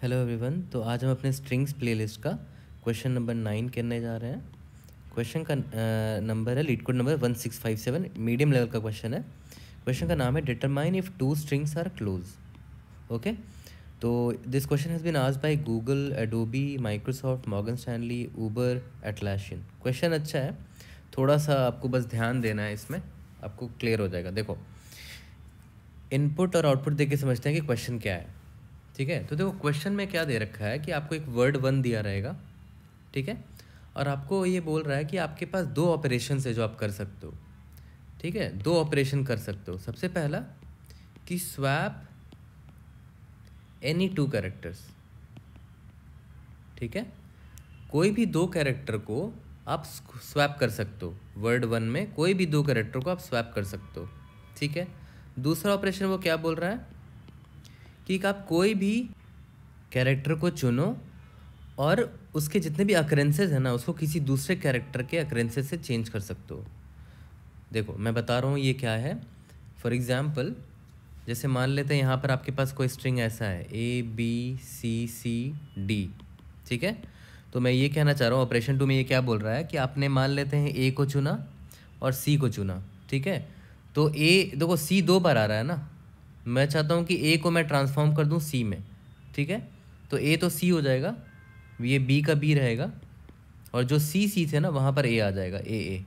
hello everyone तो आज हम अपने स्ट्रिंग्स प्लेलिस्ट का क्वेश्चन नंबर नाइन करने जा रहे हैं क्वेश्चन का नंबर है LeetCode number one six five seven medium level का क्वेश्चन है क्वेश्चन का नाम है determine if two strings are close okay तो दिस क्वेश्चन हैज़ बीन आज by Google Adobe Microsoft Morgan Stanley Uber Atlassian question अच्छा है थोड़ा सा आपको बस ध्यान देना है इसमें आपको क्लियर हो जाएगा देखो इनपुट और आउटपुट देख के समझते हैं कि क्वेश्चन क्या है ठीक है तो देखो क्वेश्चन में क्या दे रखा है कि आपको एक वर्ड वन दिया रहेगा ठीक है और आपको ये बोल रहा है कि आपके पास दो ऑपरेशन है जो आप कर सकते हो ठीक है दो ऑपरेशन कर सकते हो सबसे पहला कि स्वैप एनी टू कैरेक्टर्स ठीक है कोई भी दो कैरेक्टर को आप स्वैप कर सकते हो वर्ड वन में कोई भी दो कैरेक्टर को आप स्वैप कर सकते हो ठीक है दूसरा ऑपरेशन वो क्या बोल रहा है कि आप कोई भी कैरेक्टर को चुनो और उसके जितने भी अक्रेंसेज हैं ना उसको किसी दूसरे कैरेक्टर के अक्रेंसेज से चेंज कर सकते हो देखो मैं बता रहा हूँ ये क्या है फॉर एग्ज़ाम्पल जैसे मान लेते हैं यहाँ पर आपके पास कोई स्ट्रिंग ऐसा है A B C C D ठीक है तो मैं ये कहना चाह रहा हूँ ऑपरेशन टू में ये क्या बोल रहा है कि आपने मान लेते हैं ए को चुना और सी को चुना ठीक है तो ए देखो सी दो बार आ रहा है ना मैं चाहता हूँ कि ए को मैं ट्रांसफॉर्म कर दूँ सी में ठीक है तो ए तो सी हो जाएगा ये बी का बी रहेगा और जो सी सी थे ना वहाँ पर ए आ जाएगा ए ए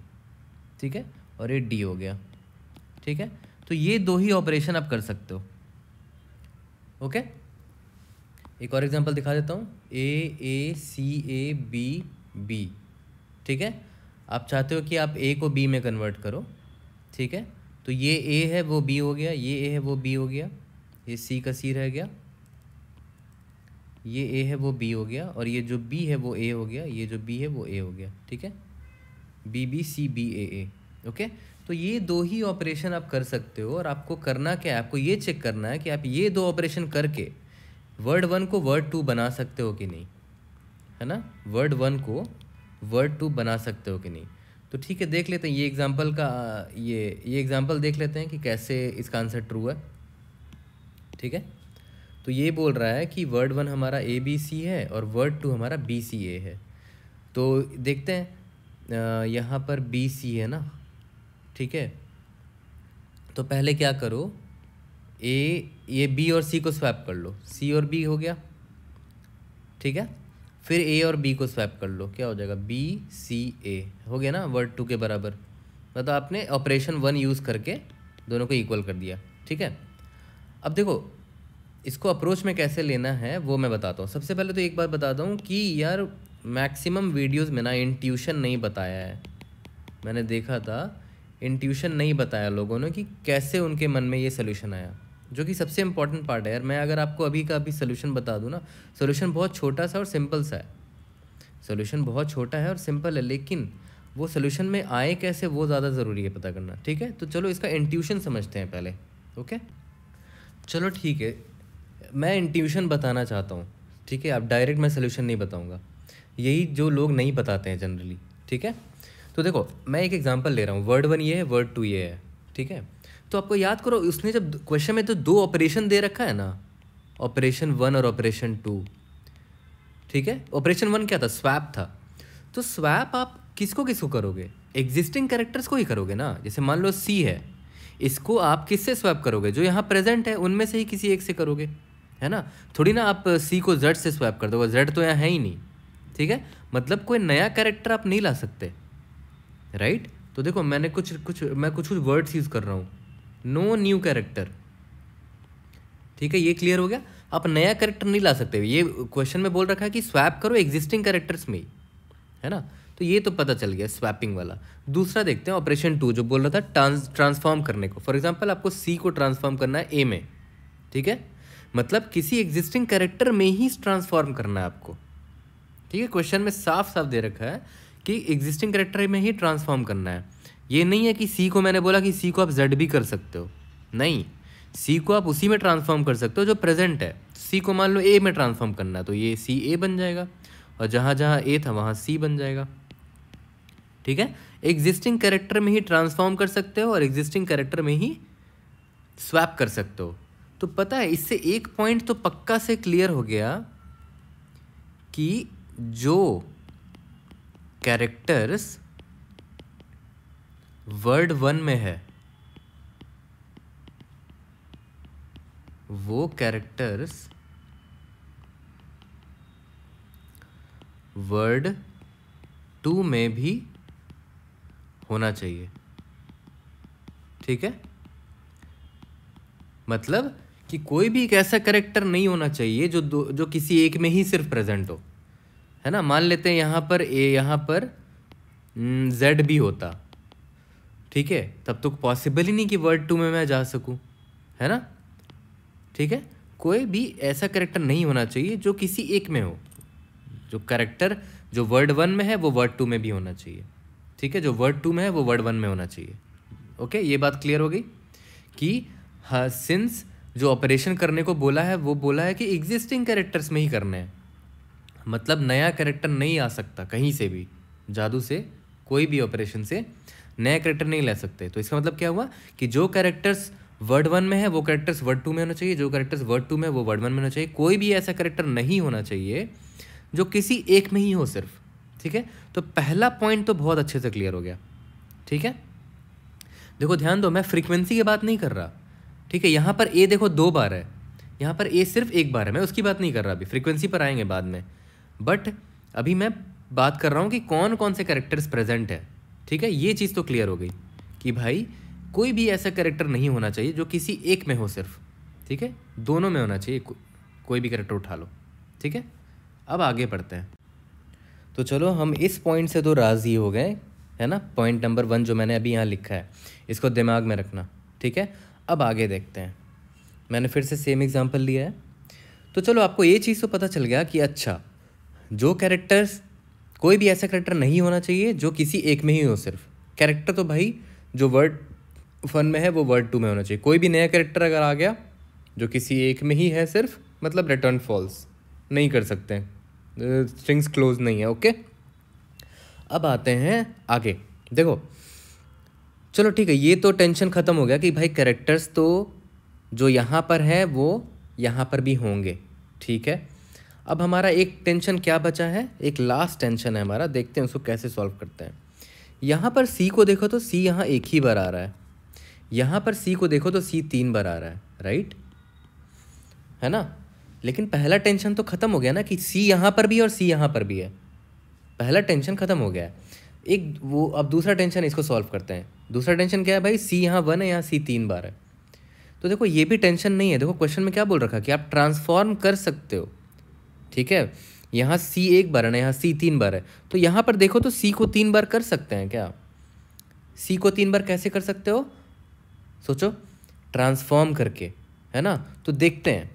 ठीक है और ए डी हो गया ठीक है तो ये दो ही ऑपरेशन आप कर सकते हो ओके एक और एग्जांपल दिखा देता हूँ ए ए सी ए बी बी ठीक है आप चाहते हो कि आप ए को बी में कन्वर्ट करो ठीक है तो ये ए है वो बी हो गया ये ए है वो बी हो गया ये सी का सी रह गया ये ए है वो बी हो गया और ये जो बी है वो ए हो गया ये जो बी है वो ए हो गया ठीक है B B C B A A okay तो ये दो ही ऑपरेशन आप कर सकते हो और आपको करना क्या है आपको ये चेक करना है कि आप ये दो ऑपरेशन करके वर्ड वन को वर्ड टू बना सकते हो कि नहीं है ना वर्ड वन को वर्ड टू बना सकते हो कि नहीं तो ठीक है देख लेते हैं ये एग्ज़ाम्पल का ये ये एग्ज़ाम्पल देख लेते हैं कि कैसे इसका आंसर ट्रू है ठीक है तो ये बोल रहा है कि वर्ड वन हमारा ए बी सी है और वर्ड टू हमारा बी सी ए है तो देखते हैं यहाँ पर बी सी है ना ठीक है तो पहले क्या करो ए ये बी और सी को स्वैप कर लो सी और बी हो गया ठीक है फिर ए और बी को स्वैप कर लो क्या हो जाएगा बी सी ए हो गया ना वर्ड टू के बराबर मतलब आपने ऑपरेशन वन यूज़ करके दोनों को इक्वल कर दिया ठीक है अब देखो इसको अप्रोच में कैसे लेना है वो मैं बताता हूँ सबसे पहले तो एक बार बताता हूँ कि यार मैक्सिमम वीडियोस में ना इंट्यूशन नहीं बताया है मैंने देखा था इंट्यूशन नहीं बताया लोगों ने कि कैसे उनके मन में ये सोल्यूशन आया जो कि सबसे इंपॉर्टेंट पार्ट है यार मैं अगर आपको अभी का अभी सोल्यूशन बता दूँ ना सोल्यूशन बहुत छोटा सा और सिंपल सा है सोल्यूशन बहुत छोटा है और सिंपल है लेकिन वो सोल्यूशन में आए कैसे वो ज़्यादा ज़रूरी है पता करना ठीक है तो चलो इसका इंट्यूशन समझते हैं पहले ओके चलो ठीक है मैं इंट्यूशन बताना चाहता हूँ ठीक है आप डायरेक्ट मैं सोल्यूशन नहीं बताऊँगा यही जो लोग नहीं बताते हैं जनरली ठीक है तो देखो मैं एक एग्जाम्पल ले रहा हूँ वर्ड वन ये है वर्ड टू ये है ठीक है तो आपको याद करो उसने जब क्वेश्चन में तो दो ऑपरेशन दे रखा है ना ऑपरेशन वन और ऑपरेशन टू ठीक है ऑपरेशन वन क्या था स्वैप था तो स्वैप आप किसको किसको करोगे एग्जिस्टिंग कैरेक्टर्स को ही करोगे ना जैसे मान लो सी है इसको आप किससे स्वैप करोगे जो यहाँ प्रेजेंट है उनमें से ही किसी एक से करोगे है ना थोड़ी ना आप सी को जेड से स्वैप कर दोगे जेड तो यहाँ है ही नहीं ठीक है मतलब कोई नया कैरेक्टर आप नहीं ला सकते राइट तो देखो मैंने कुछ कुछ मैं कुछ कुछ वर्ड्स यूज़ कर रहा हूँ नो न्यू कैरेक्टर ठीक है ये क्लियर हो गया आप नया कैरेक्टर नहीं ला सकते ये क्वेश्चन में बोल रखा है कि स्वैप करो एग्जिस्टिंग कैरेक्टर्स में है ना तो ये तो पता चल गया स्वैपिंग वाला दूसरा देखते हैं ऑपरेशन टू जो बोल रहा था ट्रांस ट्रांसफॉर्म करने को फॉर एग्जाम्पल आपको सी को ट्रांसफॉर्म करना है ए में ठीक है मतलब किसी एग्जिस्टिंग कैरेक्टर में ही ट्रांसफॉर्म करना है आपको ठीक है क्वेश्चन में साफ साफ दे रखा है कि एग्जिस्टिंग कैरेक्टर में ही ट्रांसफॉर्म करना है ये नहीं है कि सी को मैंने बोला कि सी को आप जेड भी कर सकते हो नहीं सी को आप उसी में ट्रांसफॉर्म कर सकते हो जो प्रेजेंट है सी को मान लो ए में ट्रांसफॉर्म करना है तो ये सी ए बन जाएगा और जहाँ जहाँ ए था वहाँ सी बन जाएगा ठीक है एग्जिस्टिंग कैरेक्टर में ही ट्रांसफॉर्म कर सकते हो और एग्जिस्टिंग कैरेक्टर में ही स्वैप कर सकते हो तो पता है इससे एक पॉइंट तो पक्का से क्लियर हो गया कि जो कैरेक्टर्स वर्ड वन में है वो कैरेक्टर्स वर्ड टू में भी होना चाहिए ठीक है मतलब कि कोई भी एक ऐसा करेक्टर नहीं होना चाहिए जो दो जो किसी एक में ही सिर्फ प्रेजेंट हो है ना मान लेते हैं यहां पर ए यहां पर जेड हम्म, भी होता ठीक है तब तो पॉसिबल ही नहीं कि वर्ड टू में मैं जा सकूँ है ना ठीक है कोई भी ऐसा करेक्टर नहीं होना चाहिए जो किसी एक में हो जो करेक्टर जो वर्ड वन में है वो वर्ड टू में भी होना चाहिए ठीक है जो वर्ड टू में है वो वर्ड वन में होना चाहिए ओके ये बात क्लियर हो गई कि सिंस हाँ, जो ऑपरेशन करने को बोला है वो बोला है कि एग्जिस्टिंग करेक्टर्स में ही करने हैं मतलब नया करेक्टर नहीं आ सकता कहीं से भी जादू से कोई भी ऑपरेशन से नए करेक्टर नहीं ले सकते तो इसका मतलब क्या हुआ कि जो करेक्टर्स वर्ड वन में है वो करेक्टर्स वर्ड टू में होना चाहिए जो करेक्टर्स वर्ड टू में वो वर्ड वन में होना चाहिए कोई भी ऐसा करेक्टर नहीं होना चाहिए जो किसी एक में ही हो सिर्फ ठीक है तो पहला पॉइंट तो बहुत अच्छे से क्लियर हो गया ठीक है देखो ध्यान दो मैं फ्रीक्वेंसी की बात नहीं कर रहा ठीक है यहाँ पर ए देखो दो बार है यहाँ पर ए सिर्फ एक बार है मैं उसकी बात नहीं कर रहा अभी फ्रीक्वेंसी पर आएंगे बाद में बट अभी मैं बात कर रहा हूँ कि कौन कौन से करेक्टर्स प्रेजेंट है ठीक है ये चीज़ तो क्लियर हो गई कि भाई कोई भी ऐसा करेक्टर नहीं होना चाहिए जो किसी एक में हो सिर्फ ठीक है दोनों में होना चाहिए को, कोई भी करेक्टर उठा लो ठीक है अब आगे पढ़ते हैं तो चलो हम इस पॉइंट से तो राज़ी हो गए है ना पॉइंट नंबर वन जो मैंने अभी यहाँ लिखा है इसको दिमाग में रखना ठीक है अब आगे देखते हैं मैंने फिर से सेम एग्ज़ाम्पल लिया है तो चलो आपको ये चीज़ तो पता चल गया कि अच्छा जो कैरेक्टर्स कोई भी ऐसा करेक्टर नहीं होना चाहिए जो किसी एक में ही हो सिर्फ कैरेक्टर तो भाई जो वर्ड फन में है वो वर्ड टू में होना चाहिए कोई भी नया कैरेक्टर अगर आ गया जो किसी एक में ही है सिर्फ मतलब रिटर्न फॉल्स नहीं कर सकते स्ट्रिंग्स क्लोज नहीं है ओके अब आते हैं आगे देखो चलो ठीक है ये तो टेंशन ख़त्म हो गया कि भाई कैरेक्टर्स तो जो यहाँ पर है वो यहाँ पर भी होंगे ठीक है अब हमारा एक टेंशन क्या बचा है एक लास्ट टेंशन है हमारा देखते हैं उसको कैसे सॉल्व करते हैं यहाँ पर सी को देखो तो सी यहाँ एक ही बार आ रहा है यहाँ पर सी को देखो तो सी तीन बार आ रहा है राइट है ना लेकिन पहला टेंशन तो ख़त्म हो गया ना कि सी यहाँ पर भी है और सी यहाँ पर भी है पहला टेंशन ख़त्म हो गया है एक वो अब दूसरा टेंशन इसको सॉल्व करते हैं दूसरा टेंशन क्या है भाई सी यहाँ वन है यहाँ सी तीन बार है तो देखो ये भी टेंशन नहीं है देखो क्वेश्चन में क्या बोल रखा कि आप ट्रांसफॉर्म कर सकते हो ठीक है यहाँ सी एक बार है ना यहाँ सी तीन बार है तो यहाँ पर देखो तो सी को तीन बार कर सकते हैं क्या सी को तीन बार कैसे कर सकते हो सोचो ट्रांसफॉर्म करके है ना तो देखते हैं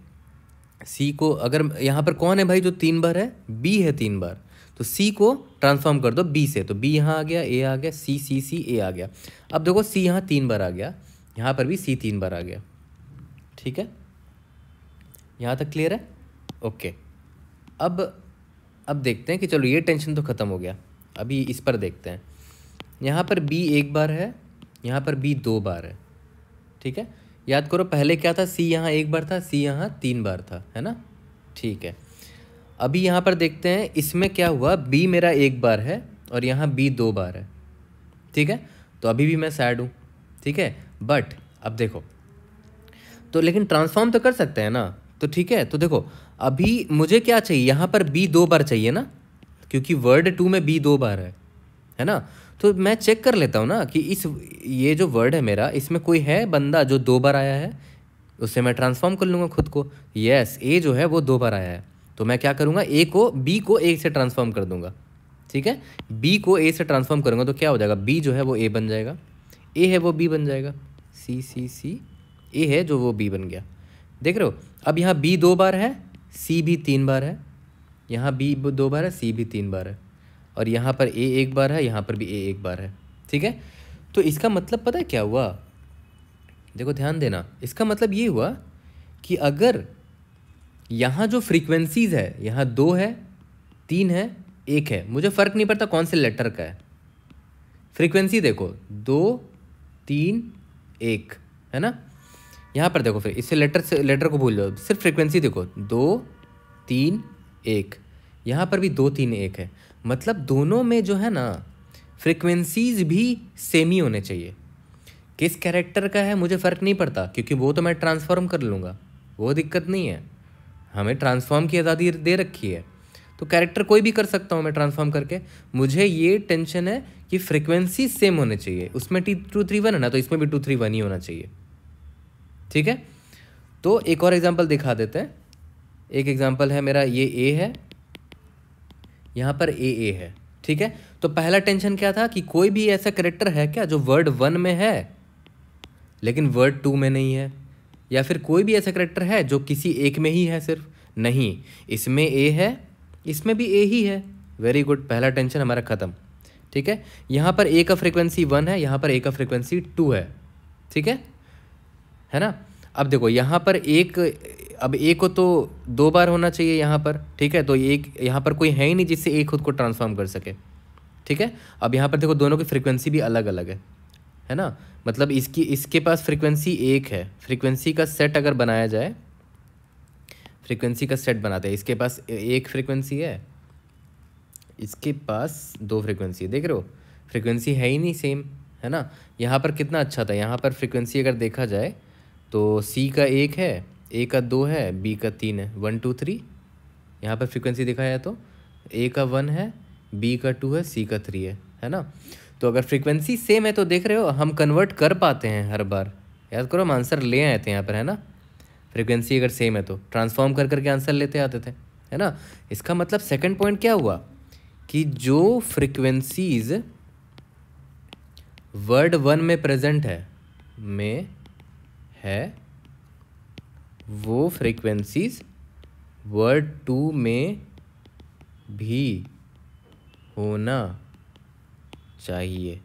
सी को अगर यहाँ पर कौन है भाई जो तीन बार है बी है तीन बार तो सी को ट्रांसफॉर्म कर दो बी से तो बी यहाँ आ गया ए आ गया सी सी सी ए आ गया अब देखो सी यहाँ तीन बार आ गया यहाँ पर भी सी तीन बार आ गया ठीक है यहाँ तक क्लियर है ओके अब अब देखते हैं कि चलो ये टेंशन तो ख़त्म हो गया अभी इस पर देखते हैं यहाँ पर बी एक बार है यहाँ पर बी दो बार है ठीक है याद करो पहले क्या था सी यहाँ एक बार था सी यहाँ तीन बार था है ना ठीक है अभी यहाँ पर देखते हैं इसमें क्या हुआ बी मेरा एक बार है और यहाँ बी दो बार है ठीक है तो अभी भी मैं सैड हूँ ठीक है बट अब देखो तो लेकिन ट्रांसफॉर्म तो कर सकते हैं ना तो ठीक है तो देखो अभी मुझे क्या चाहिए यहाँ पर बी दो बार चाहिए ना क्योंकि वर्ड टू में बी दो बार है है ना तो मैं चेक कर लेता हूँ ना कि इस ये जो वर्ड है मेरा इसमें कोई है बंदा जो दो बार आया है उससे मैं ट्रांसफॉर्म कर लूँगा खुद को यस ए जो है वो दो बार आया है तो मैं क्या करूँगा ए को बी को ए से ट्रांसफॉर्म कर दूँगा ठीक है बी को ए से ट्रांसफॉर्म करूँगा तो क्या हो जाएगा बी जो है वो ए बन जाएगा ए है वो बी बन जाएगा सी सी सी ए है जो वो बी बन गया देख रहे हो अब यहाँ बी दो बार है सी भी तीन बार है यहाँ बी दो बार है सी भी तीन बार है और यहाँ पर ए एक बार है यहाँ पर भी ए एक बार है ठीक है तो इसका मतलब पता है क्या हुआ देखो ध्यान देना इसका मतलब ये हुआ कि अगर यहाँ जो फ्रीक्वेंसीज़ है यहाँ दो है तीन है एक है मुझे फ़र्क नहीं पड़ता कौन से लेटर का है फ्रीक्वेंसी देखो दो तीन एक है ना यहाँ पर देखो फिर इससे लेटर से लेटर को भूल जाओ सिर्फ फ्रिक्वेंसी देखो दो तीन एक यहाँ पर भी दो तीन एक है मतलब दोनों में जो है ना फ्रिक्वेंसीज भी सेम ही होने चाहिए किस कैरेक्टर का है मुझे फ़र्क नहीं पड़ता क्योंकि वो तो मैं ट्रांसफॉर्म कर लूँगा वो दिक्कत नहीं है हमें ट्रांसफॉर्म की आज़ादी दे रखी है तो कैरेक्टर कोई भी कर सकता हूँ मैं ट्रांसफॉर्म करके मुझे ये टेंशन है कि फ्रिक्वेंसी सेम होने चाहिए उसमें टी टू थ्री वन है ना तो इसमें भी टू थ्री वन ही होना चाहिए ठीक है तो एक और एग्ज़ाम्पल दिखा देते हैं एक एग्ज़ाम्पल है मेरा ये ए है यहाँ पर ए ए है ठीक है तो पहला टेंशन क्या था कि कोई भी ऐसा करेक्टर है क्या जो वर्ड वन में है लेकिन वर्ड टू में नहीं है या फिर कोई भी ऐसा करेक्टर है जो किसी एक में ही है सिर्फ नहीं इसमें ए है इसमें भी ए ही है वेरी गुड पहला टेंशन हमारा ख़त्म ठीक है यहाँ पर ए का फ्रिक्वेंसी वन है यहाँ पर ए का फ्रिक्वेंसी टू है ठीक है है ना अब देखो यहाँ पर एक अब ए को तो दो बार होना चाहिए यहाँ पर ठीक है तो एक यहाँ पर कोई है ही नहीं जिससे ए खुद को ट्रांसफॉर्म कर सके ठीक है अब यहाँ पर देखो दोनों की फ्रिक्वेंसी भी अलग अलग है है ना मतलब इसकी इसके पास फ्रिक्वेंसी एक है फ्रिक्वेंसी का सेट अगर बनाया जाए फ्रिक्वेंसी का सेट बनाते हैं इसके पास एक फ्रिक्वेंसी है इसके पास दो फ्रिक्वेंसी है देख रहे हो फ्रिक्वेंसी है ही नहीं सेम है ना यहाँ पर कितना अच्छा था यहाँ पर फ्रिक्वेंसी अगर देखा जाए तो सी का एक है ए का दो है बी का तीन है वन टू थ्री यहाँ पर फ्रिक्वेंसी दिखाया जाए तो ए का वन है बी का टू है सी का थ्री है है ना तो अगर फ्रिक्वेंसी सेम है तो देख रहे हो हम कन्वर्ट कर पाते हैं हर बार याद करो हम आंसर ले आए थे यहाँ पर है ना फ्रिक्वेंसी अगर सेम है तो ट्रांसफॉर्म कर करके आंसर लेते आते थे है ना इसका मतलब सेकंड पॉइंट क्या हुआ कि जो फ्रिक्वेंसीज वर्ड वन में प्रेजेंट है में है वो फ्रीक्वेंसीज वर्ड टू में भी होना चाहिए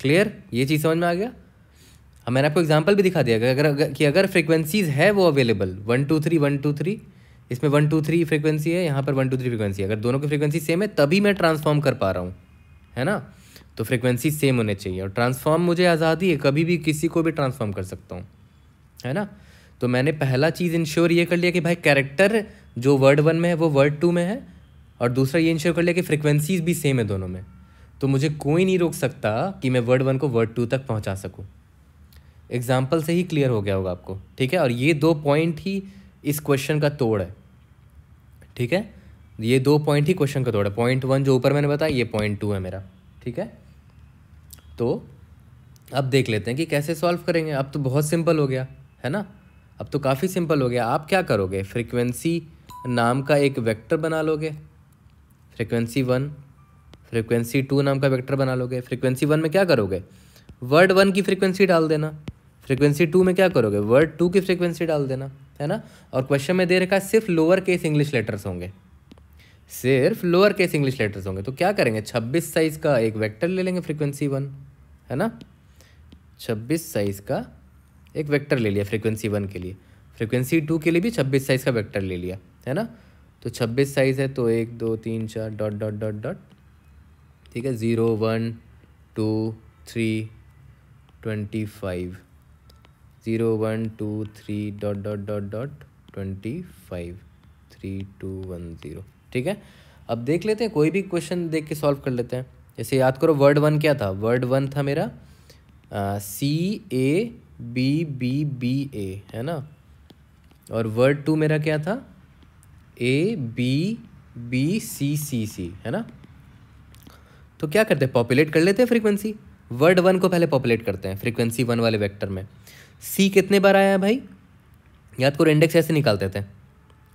क्लियर ये चीज़ समझ में आ गया अब हाँ, मैंने आपको एग्जांपल भी दिखा दिया अगर, अगर कि अगर फ्रीक्वेंसीज है वो available one two three one two three इसमें वन टू थ्री फ्रीक्वेंसी है यहाँ पर वन टू थ्री फ्रीक्वेंसी है अगर दोनों की फ्रीक्वेंसी सेम है तभी मैं ट्रांसफॉर्म कर पा रहा हूँ है ना तो फ्रिक्वेंसी सेम होने चाहिए और ट्रांसफॉर्म मुझे आज़ादी है कभी भी किसी को भी ट्रांसफॉर्म कर सकता हूँ है ना तो मैंने पहला चीज़ इंश्योर ये कर लिया कि भाई कैरेक्टर जो वर्ड वन में है वो वर्ड टू में है और दूसरा ये इंश्योर कर लिया कि फ्रिक्वेंसीज भी सेम है दोनों में तो मुझे कोई नहीं रोक सकता कि मैं वर्ड वन को वर्ड टू तक पहुँचा सकूँ एग्जाम्पल से ही क्लियर हो गया होगा आपको ठीक है और ये दो पॉइंट ही इस क्वेश्चन का तोड़ है ठीक है ये दो पॉइंट ही क्वेश्चन का तोड़ है पॉइंट वन जो ऊपर मैंने बताया ये पॉइंट टू है मेरा ठीक है तो अब देख लेते हैं कि कैसे सॉल्व करेंगे अब तो बहुत सिंपल हो गया है ना अब तो काफ़ी सिंपल हो गया आप क्या करोगे फ्रीक्वेंसी नाम का एक वेक्टर बना लोगे फ्रीक्वेंसी वन फ्रीक्वेंसी टू नाम का वेक्टर बना लोगे फ्रीक्वेंसी वन में क्या करोगे वर्ड वन की फ्रीक्वेंसी डाल देना फ्रीक्वेंसी टू में क्या करोगे वर्ड टू की फ्रीक्वेंसी डाल देना है ना और क्वेश्चन में दे रखा है सिर्फ लोअर केस इंग्लिश लेटर्स होंगे सिर्फ लोअर केस इंग्लिश लेटर्स होंगे तो क्या करेंगे छब्बीस साइज का एक वैक्टर ले लेंगे फ्रीक्वेंसी वन है ना छब्बीस साइज़ का एक वेक्टर ले लिया फ्रीक्वेंसी वन के लिए फ्रीक्वेंसी टू के लिए भी छब्बीस साइज़ का वेक्टर ले लिया है ना तो छब्बीस साइज़ है तो एक दो तीन चार डॉट डॉट डॉट डॉट ठीक है zero one two three twenty five zero one two three dot dot dot dot twenty five three two one zero ठीक है अब देख लेते हैं कोई भी क्वेश्चन देख के सॉल्व कर लेते हैं जैसे याद करो वर्ड वन क्या था वर्ड वन था मेरा C A B B B A है ना और वर्ड टू मेरा क्या था ए बी बी सी सी सी है ना तो क्या करते हैं पॉपुलेट कर लेते हैं फ्रीक्वेंसी वर्ड वन को पहले पॉपुलेट करते हैं फ्रीक्वेंसी वन वाले वेक्टर में सी कितने बार आया है भाई याद करो इंडेक्स ऐसे निकालते थे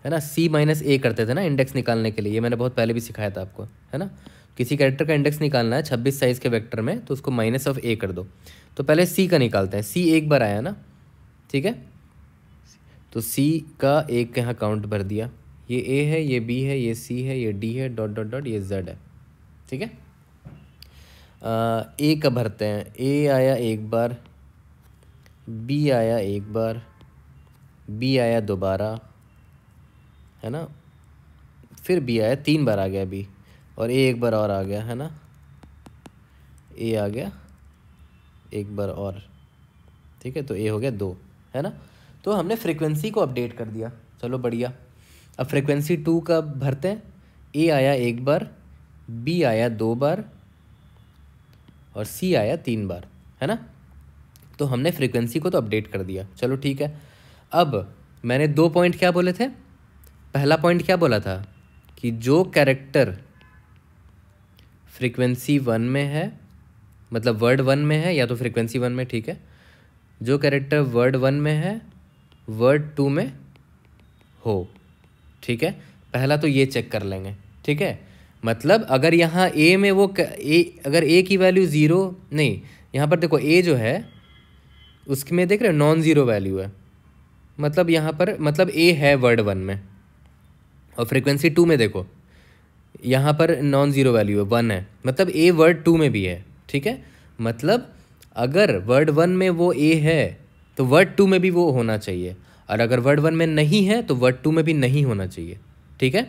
है ना सी माइनस ए करते थे ना इंडेक्स निकालने के लिए ये मैंने बहुत पहले भी सिखाया था आपको है ना किसी कैरेक्टर का इंडेक्स निकालना है छब्बीस साइज़ के वेक्टर में तो उसको माइनस ऑफ ए कर दो तो पहले सी का निकालते हैं सी एक बार आया ना ठीक है तो सी का एक यहाँ काउंट भर दिया ये ए है ये बी है ये सी है ये डी है डॉट डॉट डॉट ये जेड है ठीक है ए का भरते हैं ए आया एक बार बी आया एक बार बी आया दोबारा है ना फिर बी आया तीन बार आ गया बी और ए एक बार और आ गया है ना ए आ गया एक बार और ठीक है तो ए हो गया दो है ना तो हमने फ्रीक्वेंसी को अपडेट कर दिया चलो बढ़िया अब फ्रीक्वेंसी टू का भरते हैं ए आया एक बार बी आया दो बार और सी आया तीन बार है ना तो हमने फ्रीक्वेंसी को तो अपडेट कर दिया चलो ठीक है अब मैंने दो पॉइंट क्या बोले थे पहला पॉइंट क्या बोला था कि जो कैरेक्टर फ्रीक्वेंसी वन में है मतलब वर्ड वन में है या तो फ्रीक्वेंसी वन में ठीक है जो कैरेक्टर वर्ड वन में है वर्ड टू में हो ठीक है पहला तो ये चेक कर लेंगे ठीक है मतलब अगर यहाँ ए में वो ए अगर ए की वैल्यू ज़ीरो नहीं यहाँ पर देखो ए जो है उसमें देख रहे हो नॉन ज़ीरो वैल्यू है मतलब यहाँ पर मतलब ए है वर्ड वन में और फ्रीक्वेंसी टू में देखो यहाँ पर नॉन ज़ीरो वैल्यू है वन है मतलब ए वर्ड टू में भी है ठीक है मतलब अगर वर्ड वन में वो ए है तो वर्ड टू में भी वो होना चाहिए और अगर वर्ड वन में नहीं है तो वर्ड टू में भी नहीं होना चाहिए ठीक है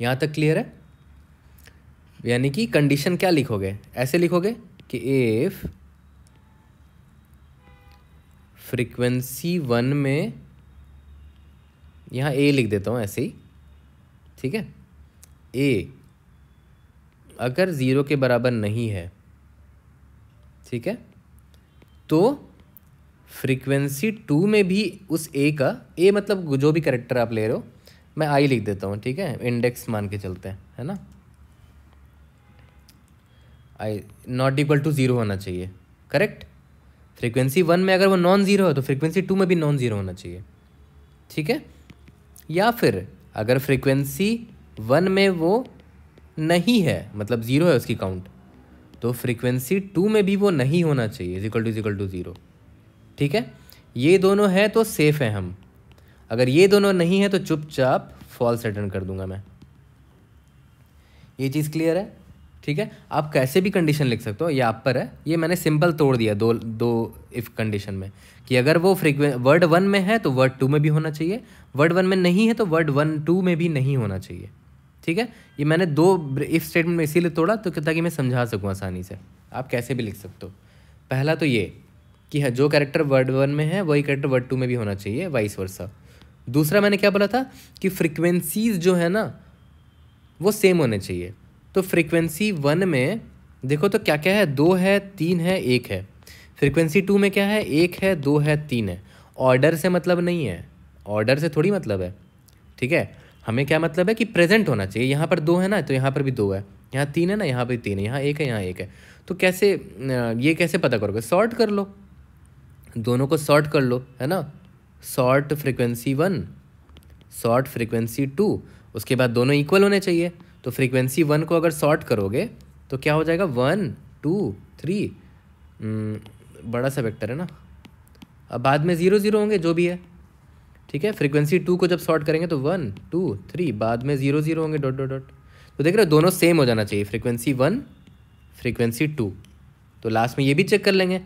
यहाँ तक क्लियर है यानी कि कंडीशन क्या लिखोगे ऐसे लिखोगे कि इफ़ फ्रीक्वेंसी वन में यहाँ ए लिख देता हूँ ऐसे ही ठीक है ए अगर ज़ीरो के बराबर नहीं है ठीक है तो फ्रीक्वेंसी टू में भी उस ए का ए मतलब जो भी करेक्टर आप ले रहे हो मैं आई लिख देता हूँ ठीक है इंडेक्स मान के चलते हैं है ना I not equal to zero होना चाहिए करेक्ट फ्रीक्वेंसी वन में अगर वो नॉन ज़ीरो है तो फ्रीक्वेंसी टू में भी नॉन ज़ीरो होना चाहिए ठीक है या फिर अगर फ्रीक्वेंसी वन में वो नहीं है मतलब ज़ीरो है उसकी काउंट तो फ्रीक्वेंसी टू में भी वो नहीं होना चाहिए equal to equal to zero ठीक है ये दोनों है तो सेफ़ हैं हम अगर ये दोनों नहीं है तो चुपचाप फॉल्स रिटर्न कर दूंगा मैं ये चीज़ क्लियर है ठीक है आप कैसे भी कंडीशन लिख सकते हो ये आप पर है ये मैंने सिंपल तोड़ दिया दो दो इफ़ कंडीशन में कि अगर वो फ्रीक्वें वर्ड वन में है तो वर्ड टू में भी होना चाहिए वर्ड वन में नहीं है तो वर्ड वन टू में भी नहीं होना चाहिए ठीक है ये मैंने दो इफ स्टेटमेंट में इसीलिए तोड़ा तो ताकि मैं समझा सकूँ आसानी से आप कैसे भी लिख सकते हो पहला तो ये कि हाँ जो कैरेक्टर वर्ड वन में है वही कैरेक्टर वर्ड टू में भी होना चाहिए वाइस वर्सा दूसरा मैंने क्या बोला था कि फ्रिक्वेंसीज जो है ना वो सेम होने चाहिए तो फ्रिक्वेंसी वन में देखो तो क्या क्या है दो है तीन है एक है फ्रिक्वेंसी टू में क्या है एक है दो है तीन है ऑर्डर से मतलब नहीं है ऑर्डर से थोड़ी मतलब है ठीक है हमें क्या मतलब है कि प्रेजेंट होना चाहिए यहाँ पर दो है ना तो यहाँ पर भी दो है यहाँ तीन है ना यहाँ पर तीन है यहाँ एक है यहाँ एक है तो कैसे ये कैसे पता करोगे सॉर्ट कर लो दोनों को सॉर्ट कर लो है ना sort frequency one sort frequency two उसके बाद दोनों इक्वल होने चाहिए तो फ्रिक्वेंसी वन को अगर सॉर्ट करोगे तो क्या हो जाएगा वन टू थ्री बड़ा सा वेक्टर है ना अब बाद में ज़ीरो ज़ीरो होंगे जो भी है ठीक है फ्रीक्वेंसी टू को जब सॉर्ट करेंगे तो वन टू थ्री बाद में ज़ीरो ज़ीरो होंगे डॉट डॉट डॉट तो देख रहे हो दोनों सेम हो जाना चाहिए फ्रीक्वेंसी वन फ्रीक्वेंसी टू तो लास्ट में ये भी चेक कर लेंगे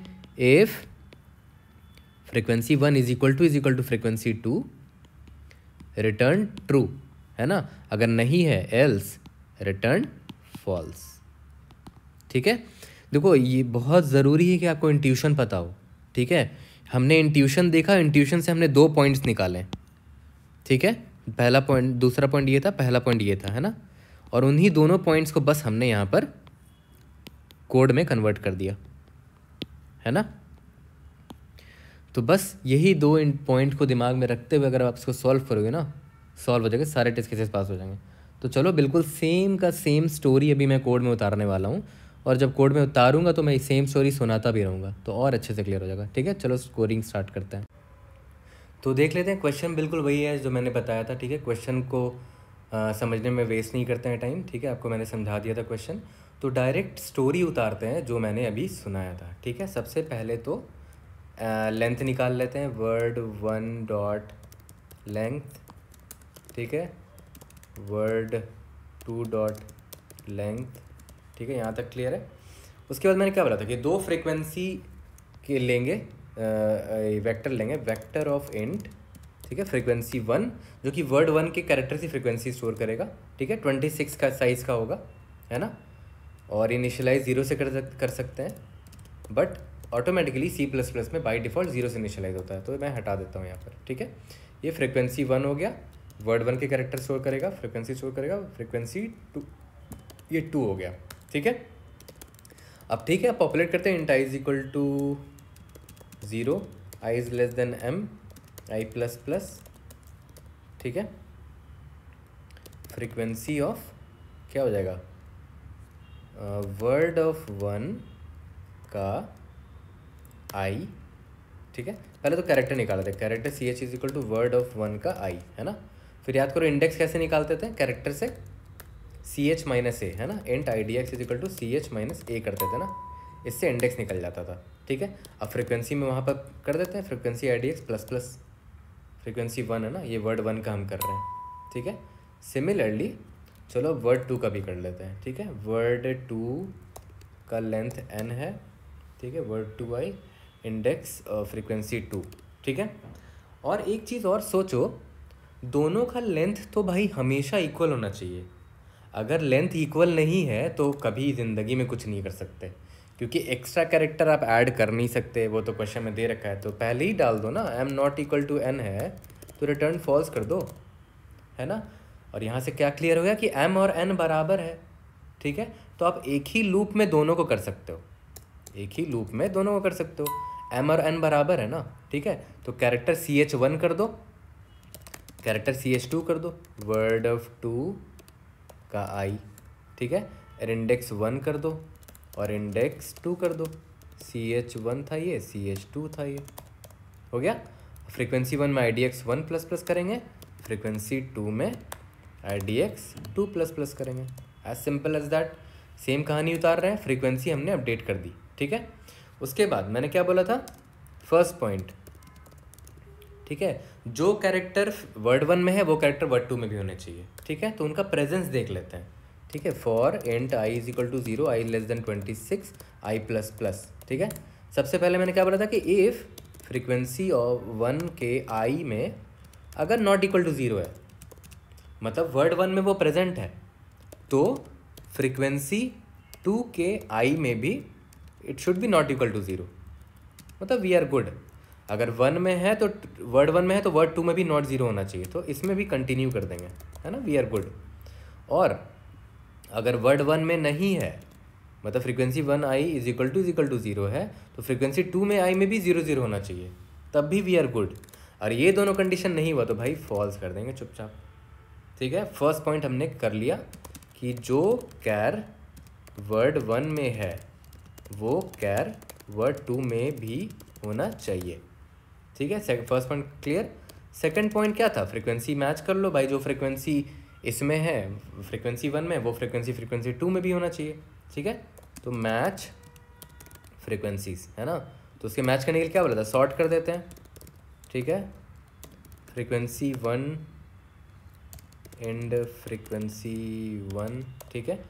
if frequency one is equal to is equal to frequency two return true है ना अगर नहीं है एल्स रिटर्न फॉल्स ठीक है देखो ये बहुत ज़रूरी है कि आपको इंट्यूशन पता हो ठीक है हमने इंट्यूशन देखा इंट्यूशन से हमने दो पॉइंट्स निकाले ठीक है पहला पॉइंट दूसरा पॉइंट ये था पहला पॉइंट ये था है ना और उन्हीं दोनों पॉइंट्स को बस हमने यहाँ पर कोड में कन्वर्ट कर दिया है ना तो बस यही दो पॉइंट को दिमाग में रखते हुए अगर आप इसको सॉल्व करोगे ना सॉल्व हो जाएगा सारे टेस्ट केसेस पास हो जाएंगे तो चलो बिल्कुल सेम का सेम स्टोरी अभी मैं कोड में उतारने वाला हूँ और जब कोड में उतारूंगा तो मैं सेम स्टोरी सुनाता भी रहूँगा तो और अच्छे से क्लियर हो जाएगा ठीक है चलो स्कोरिंग स्टार्ट करते हैं तो देख लेते हैं क्वेश्चन बिल्कुल वही है जो मैंने बताया था ठीक है क्वेश्चन को आ, समझने में वेस्ट नहीं करते हैं टाइम ठीक है आपको मैंने समझा दिया था क्वेश्चन तो डायरेक्ट स्टोरी उतारते हैं जो मैंने अभी सुनाया था ठीक है सबसे पहले तो लेंथ निकाल लेते हैं वर्ड वन डॉट लेंथ ठीक है वर्ड टू डॉट लेंथ ठीक है यहाँ तक क्लियर है उसके बाद मैंने क्या बोला था कि दो फ्रिक्वेंसी के लेंगे वेक्टर लेंगे वेक्टर ऑफ इंट ठीक है फ्रीक्वेंसी वन जो कि वर्ड वन के कैरेक्टर से फ्रीक्वेंसी स्टोर करेगा ठीक है ट्वेंटी सिक्स का साइज़ का होगा है ना और इनिशलाइज ज़ीरो से कर कर सकते हैं but automatically C plus plus में बाई डिफ़ॉल्ट ज़ीरो से इनिशलाइज होता है तो मैं हटा देता हूँ यहाँ पर ठीक है ये फ्रिक्वेंसी वन हो गया वर्ड वन के कैरेक्टर स्टोर करेगा फ्रिक्वेंसी स्टोर करेगा फ्रिक्वेंसी टू ये टू हो गया ठीक है अब ठीक है अब पॉपुलेट करते हैं int I is equal to zero I is less than M I plus plus ठीक है फ्रीक्वेंसी ऑफ क्या हो जाएगा वर्ड ऑफ वन का आई ठीक है पहले तो कैरेक्टर निकालते थे character C H is equal to word of one का आई है ना फिर याद करो इंडेक्स कैसे निकालते थे कैरेक्टर से सी एच माइनस ए है ना int I D X equal to C H minus A करते थे ना इससे इंडेक्स निकल जाता था ठीक है अब फ्रिक्वेंसी में वहाँ पर कर देते हैं frequency I D X plus plus frequency one है ना ये वर्ड वन का हम कर रहे हैं ठीक है सिमिलरली चलो वर्ड टू का भी कर लेते हैं ठीक है वर्ड टू का लेंथ एन है ठीक है word two I index frequency two ठीक है और एक चीज़ और सोचो दोनों का लेंथ तो भाई हमेशा इक्वल होना चाहिए अगर लेंथ इक्वल नहीं है तो कभी ज़िंदगी में कुछ नहीं कर सकते क्योंकि एक्स्ट्रा कैरेक्टर आप ऐड कर नहीं सकते वो तो क्वेश्चन में दे रखा है तो पहले ही डाल दो ना I M not equal to N है तो रिटर्न फॉल्स कर दो है ना और यहाँ से क्या क्लियर हो गया कि एम और एन बराबर है ठीक है तो आप एक ही लूप में दोनों को कर सकते हो एक ही लूप में दोनों को कर सकते हो एम और एन बराबर है ना ठीक है तो कैरेक्टर सी एच वन कर दो कैरेक्टर सी एच टू कर दो वर्ड ऑफ टू का आई ठीक है और इंडेक्स वन कर दो और इंडेक्स टू कर दो सी एच वन था ये सी एच टू था ये हो गया फ्रीक्वेंसी वन में I D X one plus plus करेंगे फ्रीक्वेंसी टू में I D X two plus plus करेंगे as simple as that same कहानी उतार रहे हैं फ्रीक्वेंसी हमने अपडेट कर दी ठीक है उसके बाद मैंने क्या बोला था फर्स्ट पॉइंट ठीक है जो कैरेक्टर वर्ड वन में है वो कैरेक्टर वर्ड टू में भी होने चाहिए ठीक है तो उनका प्रेजेंस देख लेते हैं ठीक है for int I is equal to zero I less than twenty six I plus plus ठीक है सबसे पहले मैंने क्या बोला था कि इफ़ फ्रीक्वेंसी ऑफ वन के आई में अगर नॉट इक्वल टू ज़ीरो है मतलब वर्ड वन में वो प्रेजेंट है तो फ्रीक्वेंसी टू के आई में भी it should be not equal to zero मतलब वी आर गुड अगर वन में है तो वर्ड वन में है तो वर्ड टू में भी नॉट ज़ीरो होना चाहिए तो इसमें भी कंटिन्यू कर देंगे है ना वी आर गुड और अगर वर्ड वन में नहीं है मतलब frequency one I is equal to is equal to zero है तो फ्रीक्वेंसी टू में आई में भी ज़ीरो ज़ीरो होना चाहिए तब भी वी आर गुड और ये दोनों कंडीशन नहीं हुआ तो भाई फॉल्स कर देंगे चुपचाप ठीक है फर्स्ट पॉइंट हमने कर लिया कि जो कैर वर्ड वन में है वो कैर वर्ड टू में भी होना चाहिए ठीक है first point clear second point क्या था फ्रीक्वेंसी मैच कर लो भाई जो फ्रीक्वेंसी इसमें है फ्रीक्वेंसी वन में वो फ्रीक्वेंसी फ्रीक्वेंसी टू में भी होना चाहिए ठीक है तो मैच फ्रीक्वेंसीज है ना तो उसके मैच करने के लिए क्या बोला था शॉर्ट कर देते हैं ठीक है frequency one and frequency one ठीक है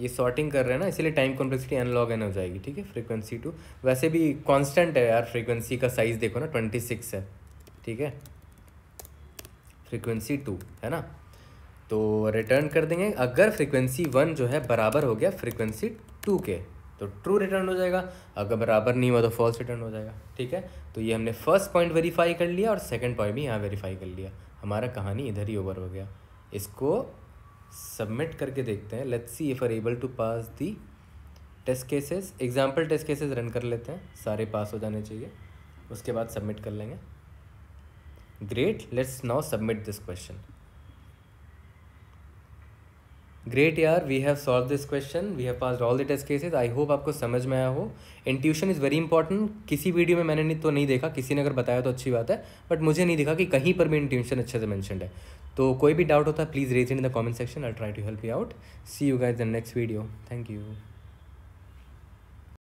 ये सॉर्टिंग कर रहे हैं ना इसलिए टाइम कॉम्प्लेक्सिटी एनलॉग एन हो जाएगी ठीक है फ्रीक्वेंसी टू वैसे भी कांस्टेंट है यार फ्रीक्वेंसी का साइज़ देखो ना ट्वेंटी सिक्स है ठीक है फ्रीक्वेंसी टू है ना तो रिटर्न कर देंगे अगर फ्रीक्वेंसी वन जो है बराबर हो गया फ्रीक्वेंसी टू के तो ट्रू रिटर्न हो जाएगा अगर बराबर नहीं हुआ तो फॉल्स रिटर्न हो जाएगा ठीक है तो ये हमने फर्स्ट पॉइंट वेरीफाई कर लिया और सेकेंड पॉइंट भी यहाँ वेरीफाई कर लिया हमारा कहानी इधर ही ओवर हो गया इसको सबमिट करके देखते हैं let's see if are able to pass the test cases example test cases run कर लेते हैं सारे पास हो जाने चाहिए उसके बाद सबमिट कर लेंगे great let's now submit this question great यार we have solved this question we have passed all the test cases I hope आपको समझ में आया हो इंट्यूशन इज़ वेरी इंपॉर्टेंट किसी वीडियो में मैंने नहीं तो नहीं देखा किसी ने अगर बताया तो अच्छी बात है बट मुझे नहीं दिखा कि कहीं पर भी इंट्यूशन अच्छे से मैंशनड है तो कोई भी डाउट होता है please raise in the comment section I try to help you out see you guys the next video thank you